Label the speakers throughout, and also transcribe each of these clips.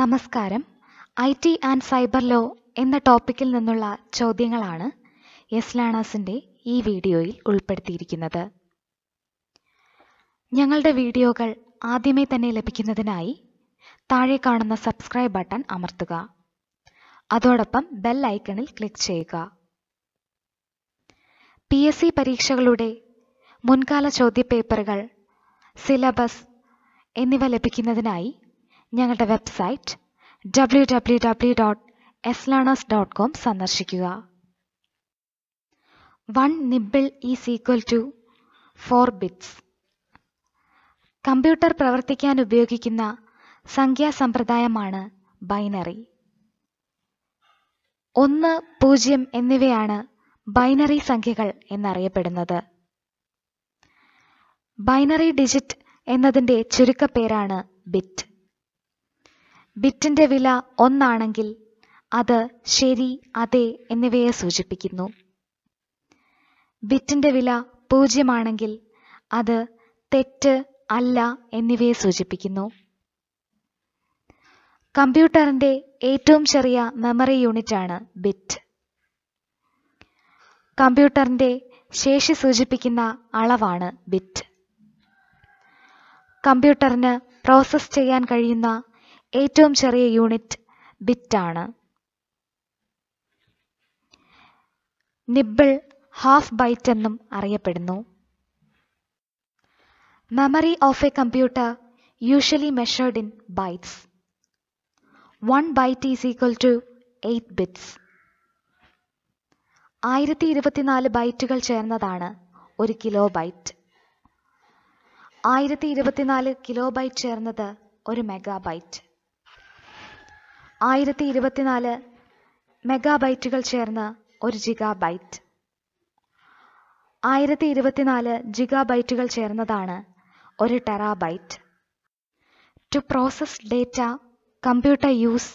Speaker 1: നമസ്കാരം I T and cyber law എന്ന ടോപ്പിക്കിൽ നിന്നുള്ള ചോദ്യങ്ങളാണ് എസ് ലേണേഴ്സിൻ്റെ ഈ വീഡിയോയിൽ ഉൾപ്പെടുത്തിയിരിക്കുന്നത് ഞങ്ങളുടെ വീഡിയോകൾ ആദ്യമേ തന്നെ ലഭിക്കുന്നതിനായി താഴെ കാണുന്ന സബ്സ്ക്രൈബ് ബട്ടൺ അമർത്തുക അതോടൊപ്പം ബെൽ ഐക്കണിൽ ക്ലിക്ക് ചെയ്യുക പി എസ് സി പരീക്ഷകളുടെ മുൻകാല ചോദ്യപേപ്പറുകൾ സിലബസ് എന്നിവ ലഭിക്കുന്നതിനായി ഞങ്ങളുടെ website W W W dot S learners dot com സന്ദർശിക്കുക one nibble is equal to four bits computer പ്രവർത്തിക്കാൻ ഉപയോഗിക്കുന്ന സംഖ്യാ സമ്പ്രദായമാണ് ബൈനറി ഒന്ന് പൂജ്യം എന്നിവയാണ് ബൈനറി സംഖ്യകൾ എന്നറിയപ്പെടുന്നത് ബൈനറി ഡിജിറ്റ് എന്നതിൻ്റെ ചുരുക്കപ്പേരാണ് ബിറ്റ് ബിറ്റിന്റെ വില ഒന്നാണെങ്കിൽ അത് ശരി അതെ എന്നിവയെ സൂചിപ്പിക്കുന്നു ബിറ്റിന്റെ വില പൂജ്യമാണെങ്കിൽ അത് തെറ്റ് അല്ല എന്നിവയെ സൂചിപ്പിക്കുന്നു കമ്പ്യൂട്ടറിന്റെ ഏറ്റവും ചെറിയ മെമ്മറി യൂണിറ്റ് ആണ് ബിറ്റ് കമ്പ്യൂട്ടറിന്റെ ശേഷി സൂചിപ്പിക്കുന്ന അളവാണ് ബിറ്റ് കമ്പ്യൂട്ടറിന് പ്രോസസ് ചെയ്യാൻ കഴിയുന്ന ഏറ്റവും ചെറിയ യൂണിറ്റ് ബിറ്റ് ആണ് നിബിൾ ഹാഫ് ബൈറ്റ് എന്നും അറിയപ്പെടുന്നു memory of a computer usually measured in bytes one byte is equal to eight bits ആയിരത്തി ഇരുപത്തിനാല് ബൈറ്റുകൾ ചേർന്നതാണ് ഒരു കിലോ ബൈറ്റ് ആയിരത്തി ഇരുപത്തിനാല് കിലോ ബൈറ്റ് ചേർന്നത് ഒരു മെഗാബൈറ്റ് ആയിരത്തി ഇരുപത്തിനാല് മെഗാബൈറ്റുകൾ ചേർന്ന് ഒരു ജിഗാബൈറ്റ് ആയിരത്തി ഇരുപത്തിനാല് ജിഗാബൈറ്റുകൾ ചേർന്നതാണ് ഒരു terabyte to process data computer use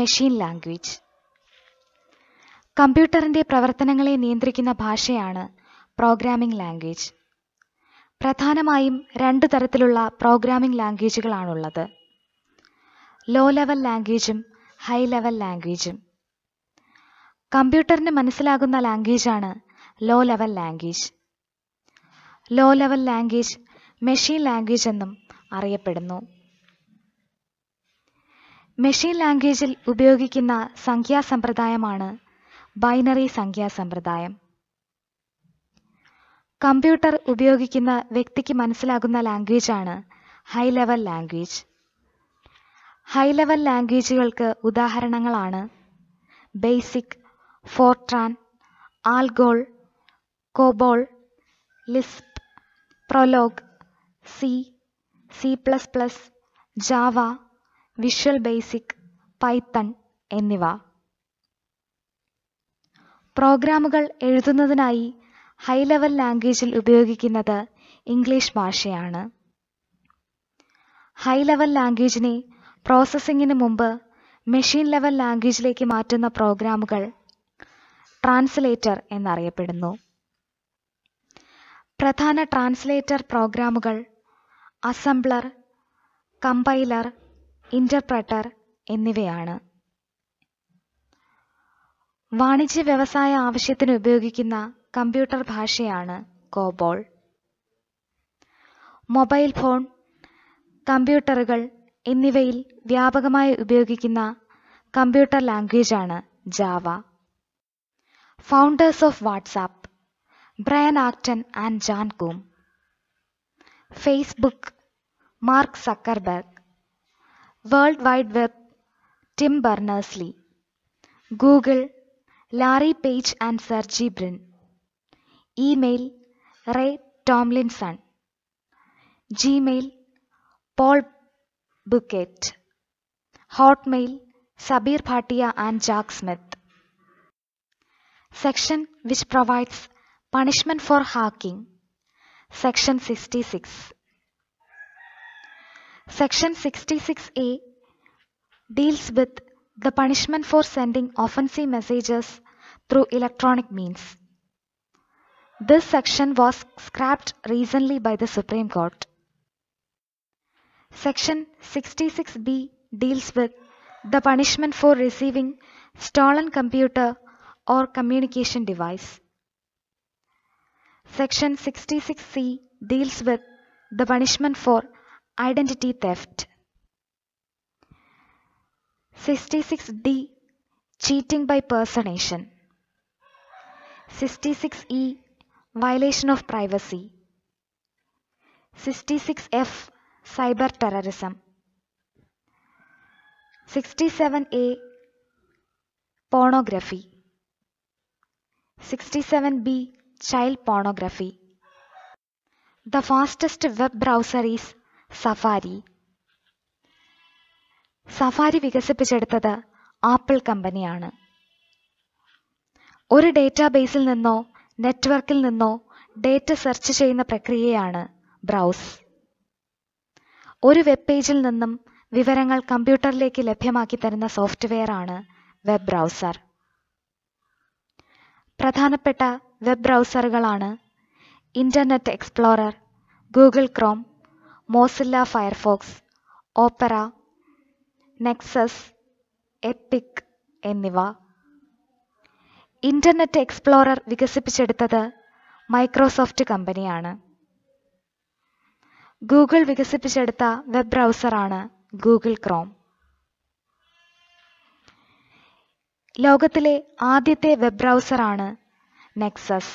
Speaker 1: machine language കമ്പ്യൂട്ടറിൻ്റെ പ്രവർത്തനങ്ങളെ നിയന്ത്രിക്കുന്ന ഭാഷയാണ് പ്രോഗ്രാമിംഗ് ലാംഗ്വേജ് പ്രധാനമായും രണ്ട് തരത്തിലുള്ള പ്രോഗ്രാമിംഗ് ലാംഗ്വേജുകളാണുള്ളത് ലോ ലെവൽ ലാംഗ്വേജും ഹൈ ലെവൽ ലാംഗ്വേജും കമ്പ്യൂട്ടറിന് മനസ്സിലാകുന്ന ലാംഗ്വേജാണ് low level language low level language machine language എന്നും അറിയപ്പെടുന്നു മെഷീൻ ലാംഗ്വേജിൽ ഉപയോഗിക്കുന്ന സംഖ്യാ സമ്പ്രദായമാണ് ബൈനറി സംഖ്യാ സമ്പ്രദായം കമ്പ്യൂട്ടർ ഉപയോഗിക്കുന്ന വ്യക്തിക്ക് മനസ്സിലാകുന്ന ലാംഗ്വേജാണ് high level language high level ലാംഗ്വേജുകൾക്ക് ഉദാഹരണങ്ങളാണ് BASIC Fortran ALGOL COBOL Lisp Prolog C C plus plus Java Visual Basic Python എന്നിവ പ്രോഗ്രാമുകൾ എഴുതുന്നതിനായി ഹൈ ലെവൽ ലാംഗ്വേജിൽ ഉപയോഗിക്കുന്നത് ഇംഗ്ലീഷ് ഭാഷയാണ് ഹൈ ലെവൽ ലാംഗ്വേജിനെ പ്രോസസ്സിങ്ങിന് മുമ്പ് മെഷീൻ ലെവൽ ലാംഗ്വേജിലേക്ക് മാറ്റുന്ന പ്രോഗ്രാമുകൾ ട്രാൻസ്ലേറ്റർ എന്നറിയപ്പെടുന്നു പ്രധാന ട്രാൻസ്ലേറ്റർ പ്രോഗ്രാമുകൾ അസംബ്ലർ കമ്പൈലർ ഇൻ്റർപ്രട്ടർ എന്നിവയാണ് വാണിജ്യ വ്യവസായ ആവശ്യത്തിന് ഉപയോഗിക്കുന്ന കമ്പ്യൂട്ടർ ഭാഷയാണ് കോബോൾ മൊബൈൽ ഫോൺ കമ്പ്യൂട്ടറുകൾ എന്നിവയിൽ വ്യാപകമായി ഉപയോഗിക്കുന്ന കമ്പ്യൂട്ടർ ലാംഗ്വേജ് ആണ് Java founders of WhatsApp Brian Acton and Jan Koum Facebook Mark Zuckerberg World Wide Web Tim Berners Lee Google Larry Page and Sergey Brin email Ray Tomlinson Gmail Paul Buket. Hotmail, Sabir Bhatia and Jack Smith. Section which provides punishment for hacking. Section 66. Section 66A deals with the punishment for sending offensive messages through electronic means. This section was scrapped recently by the Supreme Court. Section 66B deals with the punishment for receiving stolen computer or communication device. Section 66C deals with the punishment for identity theft. 66D Cheating by personation. 66E Violation of privacy. 66F cyber terrorism sixty seven A pornography sixty seven B child pornography the fastest web browser is Safari Safari വികസിപ്പിച്ചെടുത്തത് Apple കമ്പനിയാണ് ഒരു ഡേറ്റാബേസിൽ നിന്നോ നെറ്റ്വർക്കിൽ നിന്നോ data search ചെയ്യുന്ന പ്രക്രിയയാണ് browse ഒരു web പേജിൽ നിന്നും വിവരങ്ങൾ കമ്പ്യൂട്ടറിലേക്ക് ലഭ്യമാക്കി തരുന്ന സോഫ്റ്റ്വെയർ ആണ് വെബ് ബ്രൗസർ പ്രധാനപ്പെട്ട വെബ് ബ്രൗസറുകളാണ് Internet Explorer Google Chrome Mozilla Firefox Opera Nexus Epic എന്നിവ ഇൻ്റർനെറ്റ് എക്സ്പ്ലോറർ വികസിപ്പിച്ചെടുത്തത് മൈക്രോസോഫ്റ്റ് കമ്പനിയാണ് ഗൂഗിൾ വികസിപ്പിച്ചെടുത്ത വെബ് ബ്രൗസറാണ് ഗൂഗിൾ ക്രോം ലോകത്തിലെ ആദ്യത്തെ വെബ് ബ്രൗസറാണ് നെക്സസ്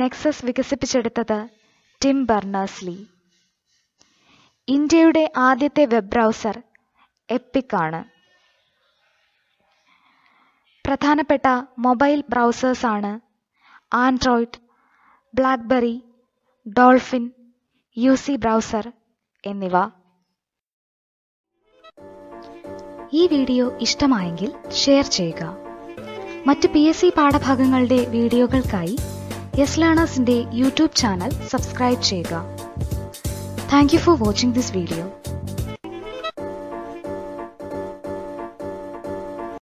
Speaker 1: നെക്സസ് വികസിപ്പിച്ചെടുത്തത് ടിം ബർണേഴ്സ്ലി ഇന്ത്യയുടെ ആദ്യത്തെ വെബ് ബ്രൗസർ എപ്പിക് ആണ് പ്രധാനപ്പെട്ട മൊബൈൽ ബ്രൗസേഴ്സാണ് Android BlackBerry Dolphin U C browser എന്നിവ ഈ വീഡിയോ ഇഷ്ടമായെങ്കിൽ ഷെയർ ചെയ്യുക മറ്റ് പി എസ് സി പാഠഭാഗങ്ങളുടെ വീഡിയോകൾക്കായി യെസ് ലേണേഴ്സിന്റെ യൂട്യൂബ് ചാനൽ സബ്സ്ക്രൈബ് ചെയ്യുക thank you for watching this video